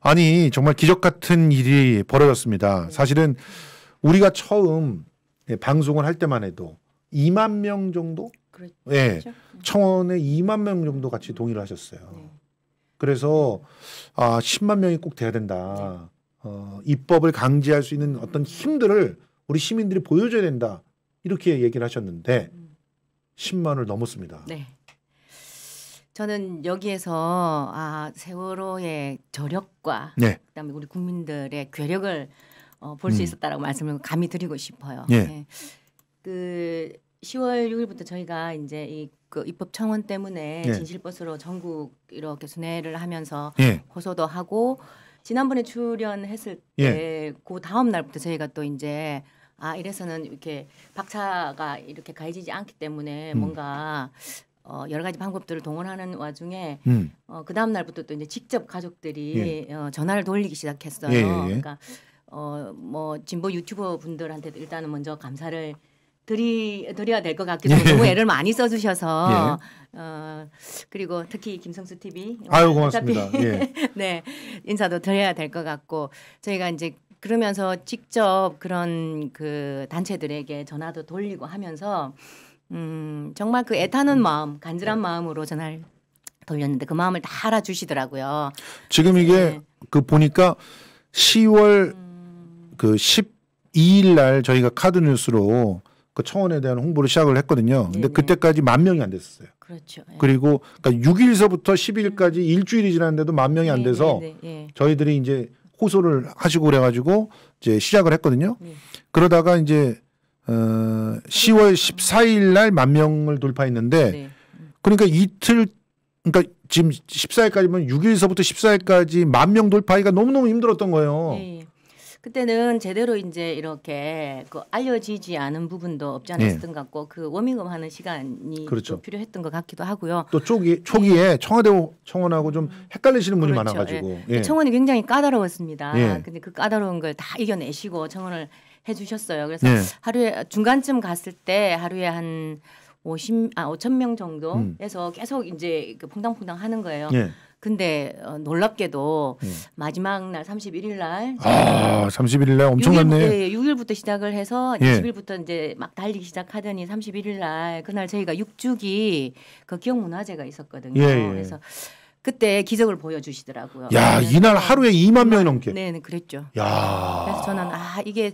아니 정말 기적 같은 일이 벌어졌습니다. 사실은 우리가 처음 예, 방송을 할 때만 해도 2만 명 정도, 그렇죠. 예, 그렇죠. 청원에 2만 명 정도 같이 동의를 하셨어요. 네. 그래서 아 10만 명이 꼭 돼야 된다. 네. 어, 입법을 강제할 수 있는 어떤 힘들을 우리 시민들이 보여줘야 된다 이렇게 얘기를 하셨는데 10만을 음. 넘었습니다. 네. 저는 여기에서 아 세월호의 저력과 네. 그다음에 우리 국민들의 괴력을 어, 볼수 음. 있었다라고 말씀을 감히 드리고 싶어요. 예. 네. 그 10월 6일부터 저희가 이제 이그 입법 청원 때문에 예. 진실버스로 전국 이렇게 순회를 하면서 예. 고소도 하고 지난번에 출연했을 예. 때그 다음 날부터 저희가 또 이제 아 이래서는 이렇게 박차가 이렇게 가해지지 않기 때문에 음. 뭔가 어, 여러 가지 방법들을 동원하는 와중에 음. 어, 그 다음 날부터 또 이제 직접 가족들이 예. 어, 전화를 돌리기 시작했어요. 예, 예, 예. 그러니까 어, 뭐 진보 유튜버 분들한테 일단은 먼저 감사를 드리 드려야 될 것 같기도 하고 예. 너무 애를 많이 써주셔서 예. 어, 그리고 특히 김성수 TV 뭐 아유 고맙습니다. 네 인사도 드려야 될 것 같고 저희가 이제 그러면서 직접 그런 그 단체들에게 전화도 돌리고 하면서. 음, 정말 그 애타는 음. 마음, 간절한 네. 마음으로 전화를 돌렸는데 그 마음을 다 알아주시더라고요. 지금 이게 네. 그 보니까 10월 음. 그 12일 날 저희가 카드 뉴스로 그 청원에 대한 홍보를 시작을 했거든요. 근데 네네. 그때까지 만 명이 안 됐었어요. 그렇죠. 예. 그리고 그러니까 6일서부터 10일까지 음. 일주일이 지났는데도 만 명이 안 네, 돼서 네네. 네, 예. 저희들이 이제 호소를 하시고 그래가지고 이제 시작을 했거든요. 예. 그러다가 이제 어, 10월 14일 날 만 명을 돌파했는데 네. 그러니까 이틀 그러니까 지금 14일까지면 6일서부터 14일까지 만 명 돌파하기가 너무너무 힘들었던 거예요. 네. 그때는 제대로 이제 이렇게 그 알려지지 않은 부분도 없지 않았던 네. 것 같고 그 워밍업 하는 시간이 그렇죠. 필요했던 것 같기도 하고요. 또 초기, 초기에 예. 청와대 청원하고 좀 음. 헷갈리시는 분이 그렇죠. 많아가지고 예. 예. 청원이 굉장히 까다로웠습니다. 예. 근데 그 까다로운 걸 다 이겨내시고 청원을 해주셨어요. 그래서 네. 하루에 중간쯤 갔을 때 하루에 한 50, 아, 5천 명 정도에서 음. 계속 이제 그 퐁당퐁당 하는 거예요. 네. 근데 어, 놀랍게도 네. 마지막 날 31일 날 아, 31일 날 엄청 6일부, 났네. 예, 6일부터 시작을 해서 예. 20일부터 이제 막 달리기 시작하더니 31일 날 그날 저희가 6주기 그 기억 문화제가 있었거든요. 예, 예, 예. 그래서 그때 기적을 보여주시더라고요. 야 이날 하루에 2만 명이 넘게. 네, 네, 그랬죠. 야. 그래서 저는 아 이게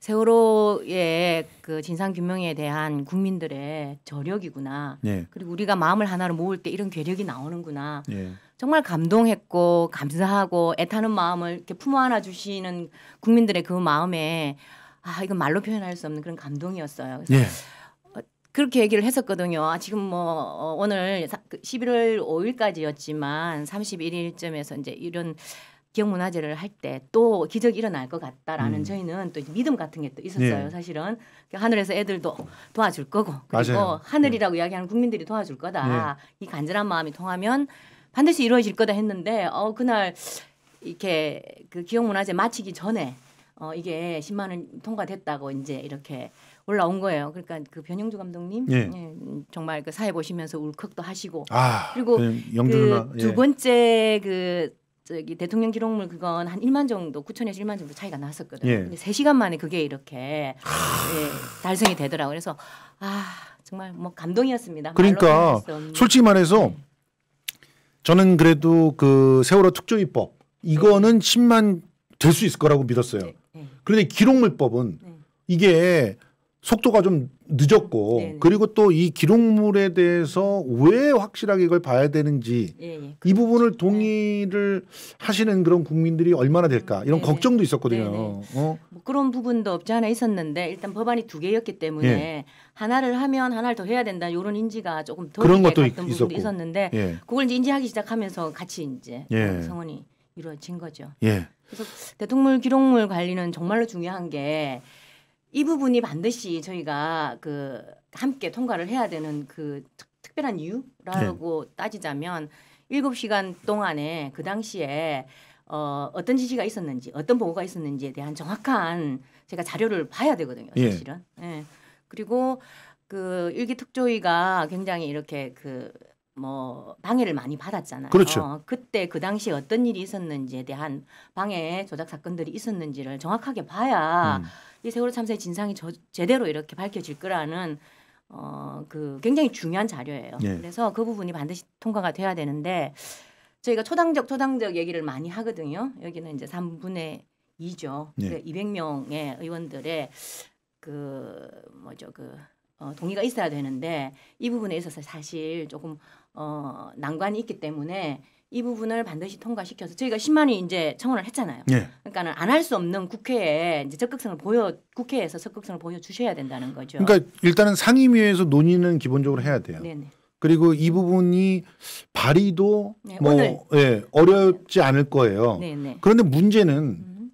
세월호의 그 진상 규명에 대한 국민들의 저력이구나. 예. 그리고 우리가 마음을 하나로 모을 때 이런 괴력이 나오는구나. 예. 정말 감동했고 감사하고 애타는 마음을 이렇게 품어 안아 주시는 국민들의 그 마음에 아 이건 말로 표현할 수 없는 그런 감동이었어요. 그래서 예. 어, 그렇게 얘기를 했었거든요. 아, 지금 뭐 어, 오늘 11월 그 5일까지였지만 31일쯤에서 이제 이런 기억문화제를 할 때 또 기적이 일어날 것 같다라는 음. 저희는 또 믿음 같은 게 또 있었어요. 예. 사실은 하늘에서 애들도 도와줄 거고 그리고 맞아요. 하늘이라고 네. 이야기하는 국민들이 도와줄 거다. 네. 이 간절한 마음이 통하면 반드시 이루어질 거다 했는데 어 그날 이렇게 그 기억문화제 마치기 전에 어 이게 10만 원 통과됐다고 이제 이렇게 올라온 거예요. 그러니까 그 변영주 감독님 예. 예, 정말 그 사회 보시면서 울컥도 하시고 아, 그리고 그두 예. 번째 그 저기 대통령 기록물 그건 한 1만 정도 9천에서 1만 정도 차이가 났었거든요. 예. 근데 3시간 만에 그게 이렇게 예, 달성이 되더라고요. 그래서 아 정말 뭐 감동이었습니다. 그러니까 네. 솔직히 말해서 저는 그래도 그 세월호 특조 위법 이거는 10만 될 수 있을 거라고 믿었어요. 네. 네. 그런데 기록물법은 이게 속도가 좀 늦었고 네네. 그리고 또 이 기록물에 대해서 왜 확실하게 이걸 봐야 되는지 네네. 예, 예. 이 부분을 그렇죠. 동의를 네. 하시는 그런 국민들이 얼마나 될까 이런 네네. 걱정도 있었거든요. 어? 뭐 그런 부분도 없지 않아 있었는데 일단 법안이 두 개였기 때문에 예. 하나를 하면 하나를 더 해야 된다 이런 인지가 조금 더 그런 것도 있, 있었고 있었는데 예. 그걸 이제 인지하기 시작하면서 같이 이제 예. 성원이 이루어진 거죠. 예. 그래서 대통령 기록물 관리는 정말로 중요한 게이 부분이 반드시 저희가 그 함께 통과를 해야 되는 그 특별한 이유라고 네. 따지자면 7 시간 동안에 그 당시에 어, 어떤 지시가 있었는지 어떤 보고가 있었는지에 대한 정확한 제가 자료를 봐야 되거든요. 예. 사실은. 예. 예. 그리고 그 일기 특조위가 굉장히 이렇게 그뭐 방해를 많이 받았잖아요. 그렇죠. 어, 그때 그 당시 어떤 일이 있었는지에 대한 방해 조작 사건들이 있었는지를 정확하게 봐야 음. 이 세월호 참사의 진상이 저, 제대로 이렇게 밝혀질 거라는 어그 굉장히 중요한 자료예요. 예. 그래서 그 부분이 반드시 통과가 돼야 되는데 저희가 초당적 초당적 얘기를 많이 하거든요. 여기는 이제 3분의 2죠. 예. 200명의 그러니까 의원들의 그 뭐죠 그 어, 동의가 있어야 되는데 이 부분에 있어서 사실 조금 어, 난관이 있기 때문에 이 부분을 반드시 통과시켜서 저희가 10만이 이제 청원을 했잖아요. 예. 그러니까는 안 할 수 없는 국회에 이제 적극성을 보여 국회에서 적극성을 보여 주셔야 된다는 거죠. 그러니까 일단은 상임위에서 논의는 기본적으로 해야 돼요. 네네. 그리고 이 부분이 발의도 네, 뭐 예, 어렵지 않을 거예요. 네네. 그런데 문제는 음.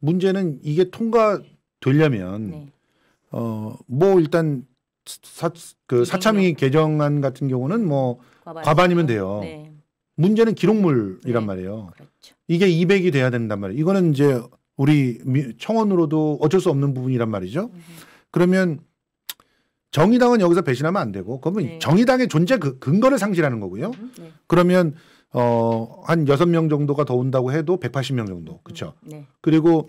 문제는 이게 통과되려면 네. 어뭐 일단 사, 그 네, 사참위 네. 개정안 같은 경우는 뭐 과반. 이면 돼요. 네. 문제는 기록물이란 네. 말이에요. 그렇죠. 이게 200이 돼야 된단 말이에요. 이거는 이제 우리 청원으로도 어쩔 수 없는 부분이란 말이죠. 음. 그러면 정의당은 여기서 배신하면 안 되고 그러면 네. 정의당의 존재 그 근거를 상실하는 거고요. 음. 네. 그러면 어한 6명 정도가 더 온다고 해도 180명 정도. 그렇죠? 음. 네. 그리고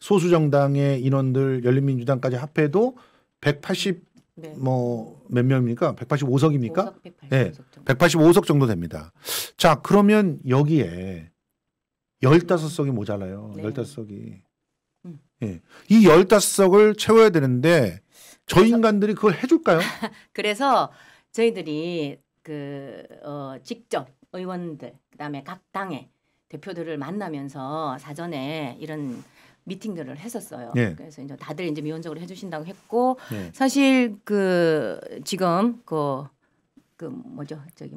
소수 정당의 인원들 열린민주당까지 합해도 180 네. 뭐몇 명입니까? 185석입니까? 5 185석 네, 185석 정도 됩니다. 자, 그러면 여기에 15석이 모자라요. 네. 15석이. 음. 예. 이 15석을 채워야 되는데 저 인간들이 그걸 해 줄까요? 그래서 저희들이 그 어, 직접 의원들 그다음에 각 당의 대표들을 만나면서 사전에 이런 미팅들을 했었어요. 네. 그래서 이제 다들 이제 미온적으로 해주신다고 했고 네. 사실 그 지금 그그 그 뭐죠 저기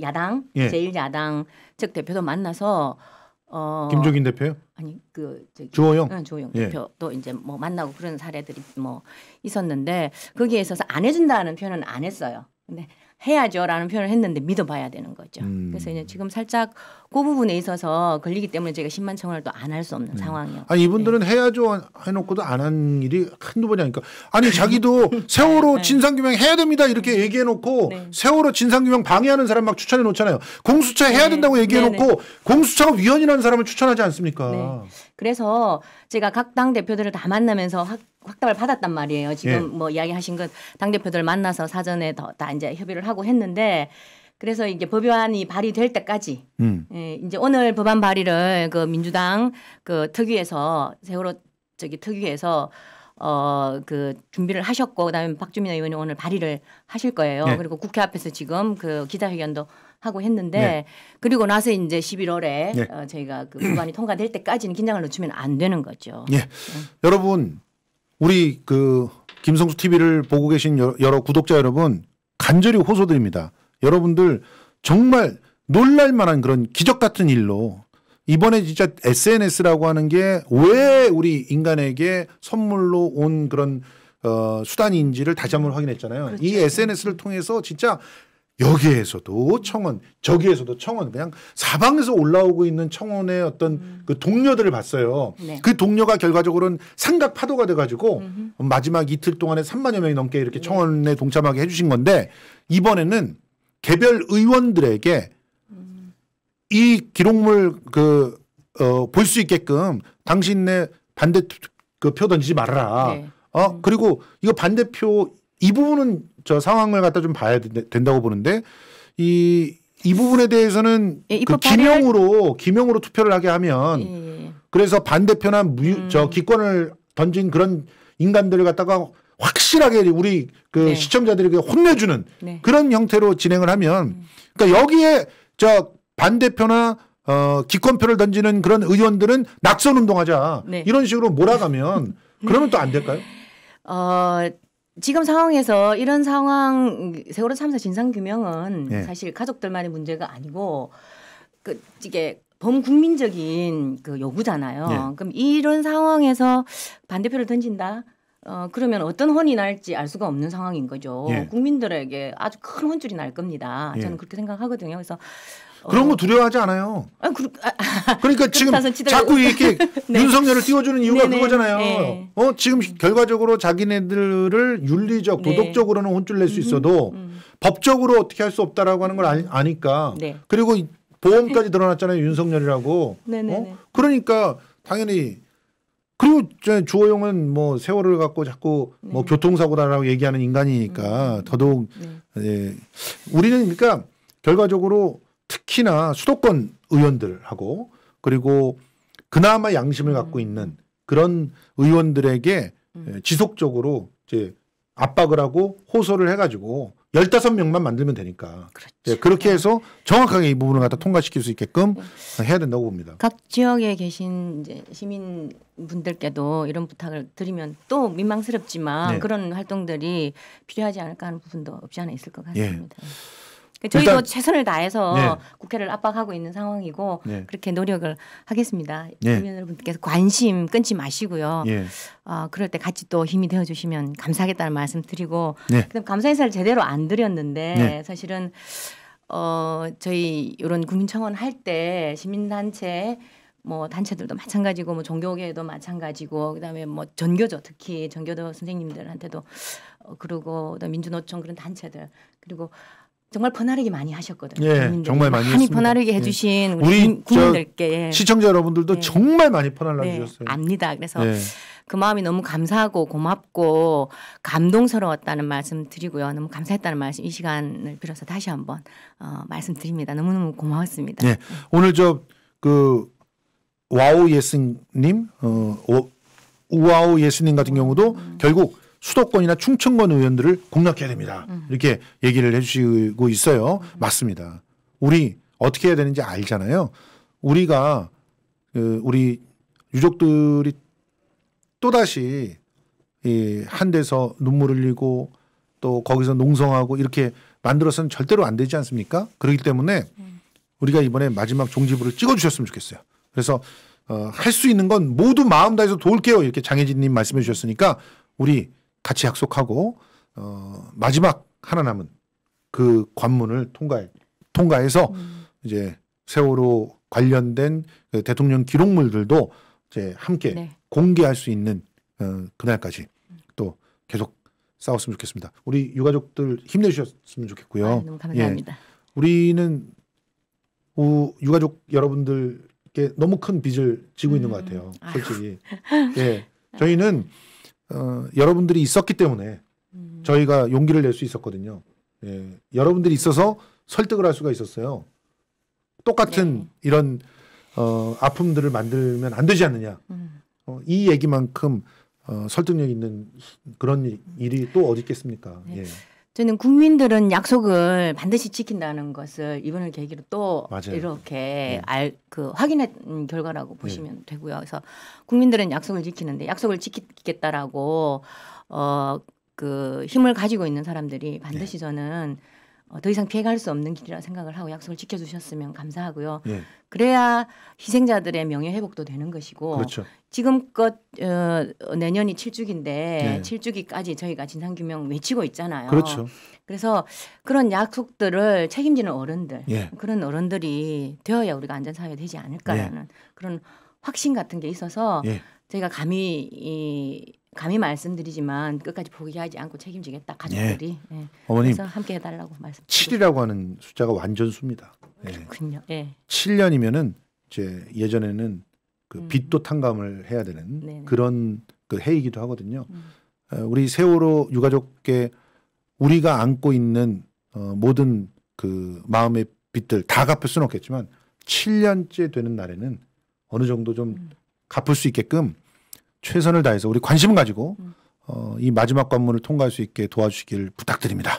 야당 예. 제일 야당 측 대표도 만나서 어 김종인 대표요? 아니 그 저기 주호영 응, 주호영 예. 대표도 이제 뭐 만나고 그런 사례들이 뭐 있었는데 거기에 있어서 안 해준다는 표현은 안 했어요. 근데 해야죠라는 표현을 했는데 믿어봐야 되는 거죠. 음. 그래서 이제 지금 살짝 그 부분에 있어서 걸리기 때문에 제가 10만 청원을 또 안 할 수 없는 네. 상황이요. 아니 이분들은 네. 해야죠 해놓고도 안 한 일이 한두 번이 아니까 아니 자기도 네. 세월호 네. 진상규명 해야 됩니다 이렇게 음. 얘기해놓고 네. 세월호 진상규명 방해하는 사람 막 추천해 놓잖아요. 공수처 해야 된다고 얘기해놓고 공수처가 위원이라는 사람을 추천하지 않습니까? 그래서 제가 각 당 대표들을 다 만나면서 확 확답을 받았단 말이에요. 지금 예. 뭐 이야기하신 것 당 대표들 만나서 사전에 더, 다 이제 협의를 하고 했는데 그래서 이제 법안이 발의될 때까지 음. 예, 이제 오늘 법안 발의를 그 민주당 그 특위에서 세월호 저기 특위에서 어 그 준비를 하셨고 그다음에 박주민 의원이 오늘 발의를 하실 거예요. 네. 그리고 국회 앞에서 지금 그 기자회견도 하고 했는데 네. 그리고 나서 이제 11월에 네. 예. 어, 저희가 그 법안이 통과될 때까지는 긴장을 놓치면안 되는 거죠. 예. 네. 여러분 우리 그 김성수 TV를 보고 계신 여러 구독자 여러분 간절히 호소드립니다. 여러분들 정말 놀랄 만한 그런 기적 같은 일로 이번에 진짜 SNS라고 하는 게 왜 우리 인간에게 선물로 온 그런 어, 수단인지를 다시 한번 확인했잖아요. 그렇죠. 이 SNS를 통해서 진짜 여기에서도 청원, 저기에서도 청원, 그냥 사방에서 올라오고 있는 청원의 어떤 음. 그 동료들을 봤어요. 네. 그 동료가 결과적으로는 삼각 파도가 돼가지고 음흠. 마지막 이틀 동안에 3만여 명이 넘게 이렇게 네. 청원에 동참하게 해주신 건데 이번에는 개별 의원들에게 음. 이 기록물 그, 어, 볼 수 있게끔 당신네 반대 그표 그 던지지 말아라. 네. 어, 음. 그리고 이거 반대표 이 부분은 저 상황을 갖다 좀 봐야 된다고 보는데 이 이 부분에 대해서는 예, 그기명으로기명으로 투표를 하게 하면 예. 예, 예. 그래서 반대편한 음. 저 기권을 던진 그런 인간들을 갖다가 확실하게 우리 그 네. 시청자들에게 혼내주는 네. 그런 형태로 진행을 하면 음. 그러니까 여기에 저 반대표나 어 기권표를 던지는 그런 의원들은 낙선 운동하자 네. 이런 식으로 몰아가면 그러면 또 안 될까요? 어 지금 상황에서 이런 상황 세월호 참사 진상 규명은 네. 사실 가족들만의 문제가 아니고 그 이게 범국민적인 그 요구잖아요. 네. 그럼 이런 상황에서 반대표를 던진다. 어 그러면 어떤 혼이 날지 알 수가 없는 상황인 거죠. 네. 국민들에게 아주 큰 혼쭐이 날 겁니다. 네. 저는 그렇게 생각하거든요. 그래서 그런 어. 거 두려워하지 않아요. 아, 그, 아, 아. 러니까 지금 자꾸 이렇게 네. 윤석열을 띄워주는 이유가 네네. 그거잖아요. 네. 어 지금 결과적으로 자기네들을 윤리적 네. 도덕적으로는 혼쭐 낼수 음, 있어도 음, 음. 법적으로 어떻게 할 수 없다라고 하는 걸 아니, 아니까 네. 그리고 보험까지 드러났잖아요 윤석열이라고. 네, 네, 어? 그러니까 당연히 그리고 저 주호영은 뭐 세월을 갖고 자꾸 뭐 네. 뭐 교통사고다라고 얘기하는 인간이니까 음, 더더욱 네. 예. 우리는 그러니까 결과적으로 특히나 수도권 의원들하고 그리고 그나마 양심을 갖고 음. 있는 그런 의원들에게 음. 예, 지속적으로 이제 압박을 하고 호소를 해가지고 열다섯 명만 만들면 되니까. 네, 그렇게 해서 정확하게 이 부분을 갖다 통과시킬 수 있게끔 네. 해야 된다고 봅니다. 각 지역에 계신 시민분들께도 이런 부탁을 드리면 또 민망스럽지만 네. 그런 활동들이 필요하지 않을까 하는 부분도 없지 않아 있을 것 예. 같습니다. 저희도 일단, 최선을 다해서 네. 국회를 압박하고 있는 상황이고 네. 그렇게 노력을 하겠습니다. 네. 국민 여러분께서 관심 끊지 마시고요. 네. 어, 그럴 때 같이 또 힘이 되어 주시면 감사하겠다는 말씀 드리고 네. 그다음 감사 인사를 제대로 안 드렸는데 네. 사실은 어, 저희 이런 국민청원 할 때 시민단체 뭐 단체들도 마찬가지고 뭐 종교계도 마찬가지고 그다음에 뭐 전교조 특히 전교조 선생님들한테도 어, 그리고 또 민주노총 그런 단체들 그리고 정말 번화르게 많이 하셨거든요. 예, 정말 많이, 많이 번화르게 해주신 예. 우리 국민들께 예. 시청자 여러분들도 예. 정말 많이 퍼날라 네, 주셨어요. 압니다. 그래서 예. 그 마음이 너무 감사하고 고맙고 감동스러웠다는 말씀 드리고요. 너무 감사했다는 말씀 이 시간을 빌어서 다시 한번 어, 말씀드립니다. 너무너무 고마웠습니다. 예. 오늘 저 그 와우 예스님 어, 오, 와우 예수님 같은 경우도 음. 결국 수도권이나 충청권 의원들을 공략해야 됩니다. 음. 이렇게 얘기를 해주시고 있어요. 음. 맞습니다. 우리 어떻게 해야 되는지 알잖아요. 우리가 그 우리 유족들이 또다시 이한 데서 눈물 흘리고 또 거기서 농성하고 이렇게 만들어서는 절대로 안 되지 않습니까? 그렇기 때문에 우리가 이번에 마지막 종지부를 찍어주셨으면 좋겠어요. 그래서 어, 할 수 있는 건 모두 마음 다해서 도울게요. 이렇게 장혜진님 말씀해 주셨으니까 우리 같이 약속하고 어, 마지막 하나 남은 그 관문을 통과해, 통과해서 음. 이제 세월호 관련된 그 대통령 기록물들도 이제 함께 네. 공개할 수 있는 어, 그날까지 또 계속 싸웠으면 좋겠습니다. 우리 유가족들 힘내주셨으면 좋겠고요. 아 너무 감사합니다. 예, 우리는 우, 유가족 여러분들께 너무 큰 빚을 지고 음. 있는 것 음. 같아요. 솔직히. 예. 저희는 어, 여러분들이 있었기 때문에 음. 저희가 용기를 낼 수 있었거든요. 예, 여러분들이 있어서 설득을 할 수가 있었어요. 똑같은 네. 이런 어, 아픔들을 만들면 안 되지 않느냐. 음. 어, 이 얘기만큼 어, 설득력 있는 그런 일이 또 어디 있겠습니까? 네. 예. 저는 국민들은 약속을 반드시 지킨다는 것을 이번을 계기로 또 맞아요. 이렇게 네. 알그 확인한 결과라고 네. 보시면 네. 되고요. 그래서 국민들은 약속을 지키는데 약속을 지키겠다라고 어그 힘을 가지고 있는 사람들이 반드시 네. 저는 어, 더 이상 피해갈 수 없는 길이라 생각을 하고 약속을 지켜주셨으면 감사하고요. 예. 그래야 희생자들의 명예 회복도 되는 것이고 그렇죠. 지금껏 어, 내년이 7주기인데 예. 7주기까지 저희가 진상규명 외치고 있잖아요. 그렇죠. 그래서 그런 약속들을 책임지는 어른들 예. 그런 어른들이 되어야 우리가 안전사회 되지 않을까라는 예. 그런 확신 같은 게 있어서 예. 저희가 감히 이 감히 말씀드리지만 끝까지 포기하지 않고 책임지겠다 가족들이 예. 예. 어머님 그래서 함께 해달라고 말씀. 7이라고 하는 숫자가 완전수입니다. 예. 그렇군요. 예. 7년이면은 이제 예전에는 그 음. 빚도 탕감을 해야 되는 네 그런 그 해이기도 하거든요. 음. 어, 우리 세월호 유가족께 우리가 안고 있는 어, 모든 그 마음의 빚들 다 갚을 수는 없겠지만 7년째 되는 날에는 어느 정도 좀 음. 갚을 수 있게끔 최선을 다해서 우리 관심을 가지고 음. 어, 이 마지막 관문을 통과할 수 있게 도와주시길 부탁드립니다.